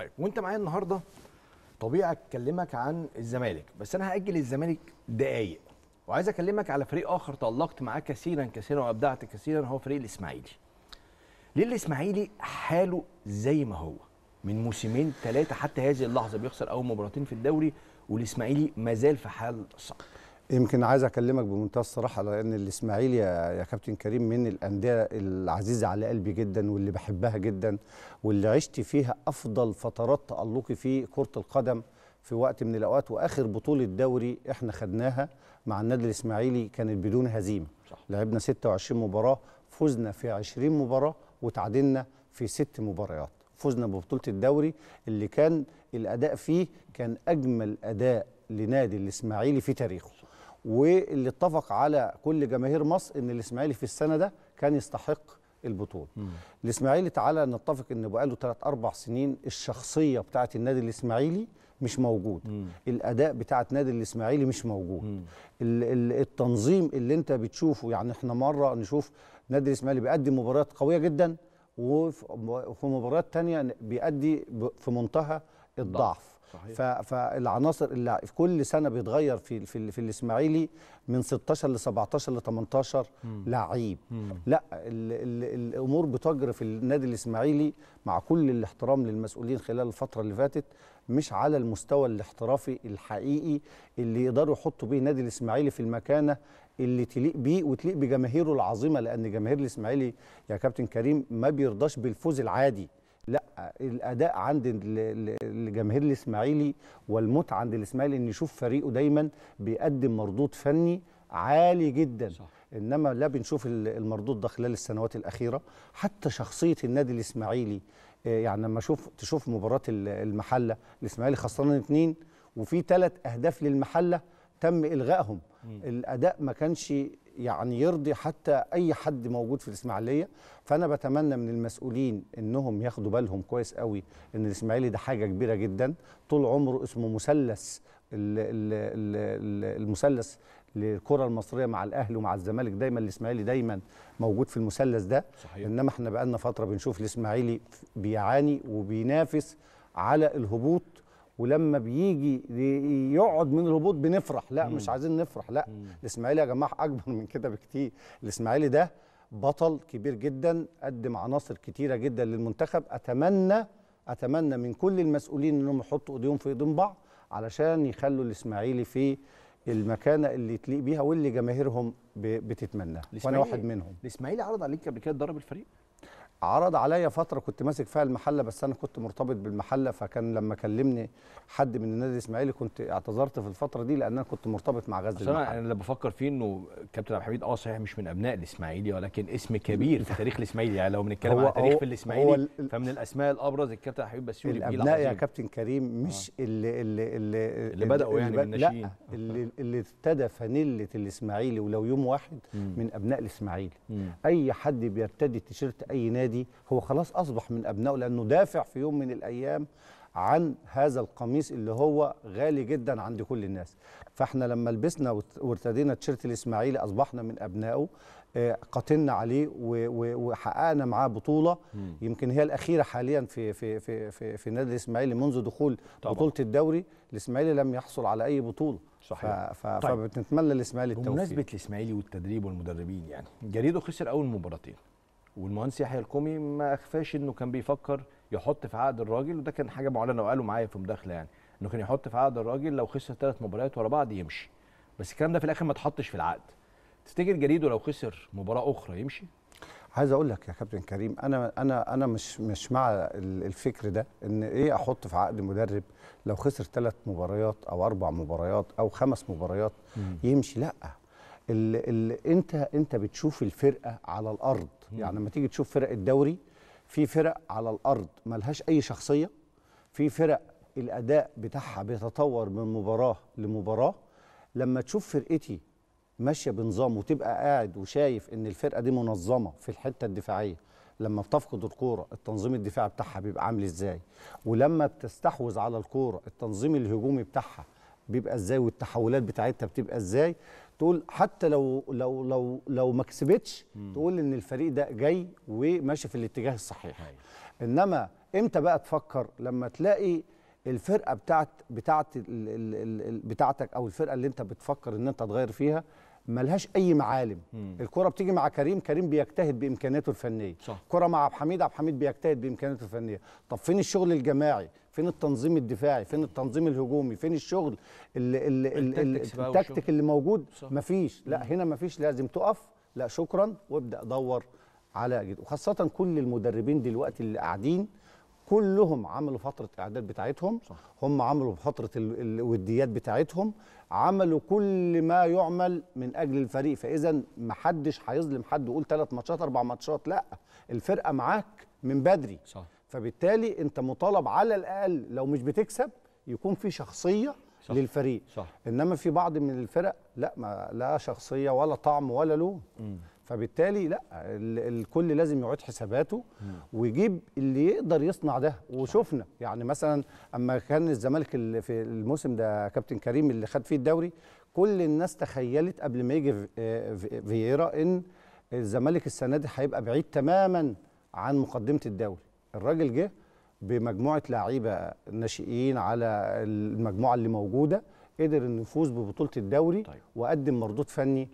طيب وانت معايا النهارده طبيعي اتكلمك عن الزمالك بس انا هاجل الزمالك دقايق وعايز اكلمك على فريق اخر تالقت معاه كثيرا كثيرا وابدعت كثيرا هو فريق الاسماعيلي ليه الاسماعيلي حاله زي ما هو من موسمين ثلاثه حتى هذه اللحظه بيخسر اول مباراتين في الدوري والاسماعيلي ما زال في حال صعب يمكن عايز اكلمك بمنتهى الصراحه لان الاسماعيلي يا, كابتن كريم من الانديه العزيزه على قلبي جدا واللي بحبها جدا واللي عشت فيها افضل فترات تالقي في كره القدم في وقت من الاوقات واخر بطوله دوري احنا خدناها مع النادي الاسماعيلي كانت بدون هزيمه صح. لعبنا 26 مباراه فزنا في 20 مباراه وتعادلنا في ست مباريات فزنا ببطوله الدوري اللي كان الاداء فيه كان اجمل اداء لنادي الاسماعيلي في تاريخه واللي اتفق على كل جماهير مصر ان الاسماعيلي في السنه ده كان يستحق البطوله. الاسماعيلي تعالى نتفق ان بقاله ثلاث اربع سنين الشخصيه بتاعه النادي الاسماعيلي مش موجود مم. الاداء بتاعه نادي الاسماعيلي مش موجود ال التنظيم اللي انت بتشوفه يعني احنا مره نشوف نادي الاسماعيلي بيقدم مباريات قويه جدا وفي مباريات ثانيه بيأدي في منتهى الضعف صحيح. فالعناصر اللي في كل سنه بيتغير في في, في الاسماعيلي من 16 ل 17 ل 18 لعيب لا الـ الـ الامور بتجري في النادي الاسماعيلي مع كل الاحترام للمسؤولين خلال الفتره اللي فاتت مش على المستوى الاحترافي الحقيقي اللي يقدروا يحطوا بيه نادي الاسماعيلي في المكانه اللي تليق بيه وتليق بجماهيره العظيمه لان جماهير الاسماعيلي يا كابتن كريم ما بيرضاش بالفوز العادي لا الاداء عند الجماهير الاسماعيلي والمتعه عند الاسماعيلي ان يشوف فريقه دايما بيقدم مردود فني عالي جدا صح. انما لا بنشوف المردود ده خلال السنوات الاخيره حتى شخصيه النادي الاسماعيلي آه، يعني لما اشوف تشوف مباراه المحله الاسماعيلي خسران اثنين وفي ثلاث اهداف للمحله تم الغائهم الاداء ما كانش يعني يرضي حتى اي حد موجود في الاسماعيليه فانا بتمنى من المسؤولين انهم ياخدوا بالهم كويس قوي ان الاسماعيلي ده حاجه كبيره جدا طول عمره اسمه مثلث المثلث للكره المصريه مع الاهلي ومع الزمالك دايما الاسماعيلي دايما موجود في المثلث ده صحيح. انما احنا بقالنا فتره بنشوف الاسماعيلي بيعاني وبينافس على الهبوط ولما بيجي يقعد من الهبوط بنفرح لا مم. مش عايزين نفرح لا الاسماعيلي يا جماعه اكبر من كده بكتير الاسماعيلي ده بطل كبير جدا قدم عناصر كتيره جدا للمنتخب اتمنى اتمنى من كل المسؤولين انهم يحطوا ايديهم في ايدين بعض علشان يخلوا الاسماعيلي في المكانه اللي تليق بيها واللي جماهيرهم بتتمناه وانا واحد منهم الاسماعيلي عرض عليك قبل كده تدرب الفريق عرض عليا فتره كنت ماسك فيها المحله بس انا كنت مرتبط بالمحله فكان لما كلمني حد من النادي الاسماعيلي كنت اعتذرت في الفتره دي لان انا كنت مرتبط مع غزل المحله انا اللي بفكر فيه انه كابتن عبد الحميد اه صحيح مش من ابناء الاسماعيلي ولكن اسم كبير في تاريخ الاسماعيلي يعني لو بنتكلم على تاريخ في الاسماعيلي فمن الاسماء الابرز الكابتن عبد الحميد بسيوني الابناء يا كابتن كريم مش آه. اللي اللي اللي اللي بداوا يعني من الناشئين اللي اللي ابتدى فانيله الاسماعيلي ولو يوم واحد مم. من ابناء الاسماعيلي اي حد بيرتدي تيشيرت اي نادي دي هو خلاص أصبح من أبنائه لأنه دافع في يوم من الأيام عن هذا القميص اللي هو غالي جدا عند كل الناس فاحنا لما لبسنا وارتدينا تيشيرت الاسماعيلي اصبحنا من ابنائه آه، قاتلنا عليه وحققنا معاه بطوله يمكن هي الاخيره حاليا في في في في, في النادي الاسماعيلي منذ دخول طبعا. بطوله الدوري الاسماعيلي لم يحصل على اي بطوله صحيح ف... طيب. فبنتمنى الاسماعيلي التوفيق بمناسبه الاسماعيلي والتدريب والمدربين يعني جريده خسر اول مباراتين والمهندس يحيى الكومي ما اخفاش انه كان بيفكر يحط في عقد الراجل وده كان حاجه معلنه وقالوا معايا في مداخله يعني انه كان يحط في عقد الراجل لو خسر ثلاث مباريات ورا بعض يمشي بس الكلام ده في الاخر ما اتحطش في العقد تفتكر جريده لو خسر مباراه اخرى يمشي عايز اقول لك يا كابتن كريم انا انا انا مش مش مع الفكر ده ان ايه احط في عقد مدرب لو خسر ثلاث مباريات او اربع مباريات او خمس مباريات يمشي لا ال ال انت انت بتشوف الفرقه على الارض مم. يعني لما تيجي تشوف فرق الدوري في فرق على الارض ملهاش اي شخصيه في فرق الاداء بتاعها بيتطور من مباراه لمباراه لما تشوف فرقتي ماشيه بنظام وتبقى قاعد وشايف ان الفرقه دي منظمه في الحته الدفاعيه لما بتفقد الكوره التنظيم الدفاعي بتاعها بيبقى عامل ازاي ولما بتستحوذ على الكوره التنظيم الهجومي بتاعها بيبقى ازاي والتحولات بتاعتها بتبقى ازاي تقول حتى لو لو لو لو ما كسبتش تقول ان الفريق ده جاي وماشي في الاتجاه الصحيح هاي. أيوة. انما امتى بقى تفكر لما تلاقي الفرقه بتاعت بتاعت بتاعتك او الفرقه اللي انت بتفكر ان انت تغير فيها ملهاش اي معالم مم. الكره بتيجي مع كريم كريم بيجتهد بامكاناته الفنيه صح. كره مع عبد الحميد عبد الحميد بيجتهد بامكاناته الفنيه طب فين الشغل الجماعي فين التنظيم الدفاعي فين التنظيم الهجومي فين الشغل التكتيك اللي موجود صح. مفيش لا هنا مفيش لازم تقف لا شكرا وابدا دور على جد وخاصه كل المدربين دلوقتي اللي قاعدين كلهم عملوا فتره الاعداد بتاعتهم صح. هم عملوا فتره الوديات بتاعتهم عملوا كل ما يعمل من اجل الفريق فاذا ما حدش هيظلم حد ويقول ثلاث ماتشات اربع ماتشات لا الفرقه معاك من بدري صح. فبالتالي انت مطالب على الاقل لو مش بتكسب يكون في شخصيه صح. للفريق صح. انما في بعض من الفرق لا ما لا شخصيه ولا طعم ولا لون فبالتالي لا الكل لازم يعيد حساباته ويجيب اللي يقدر يصنع ده وشفنا يعني مثلا اما كان الزمالك في الموسم ده كابتن كريم اللي خد فيه الدوري كل الناس تخيلت قبل ما يجي آه، فييرا ان الزمالك السنه دي هيبقى بعيد تماما عن مقدمه الدوري الراجل جه بمجموعه لعيبه ناشئين على المجموعه اللي موجوده قدر انه يفوز ببطوله الدوري طيب. وقدم مردود فني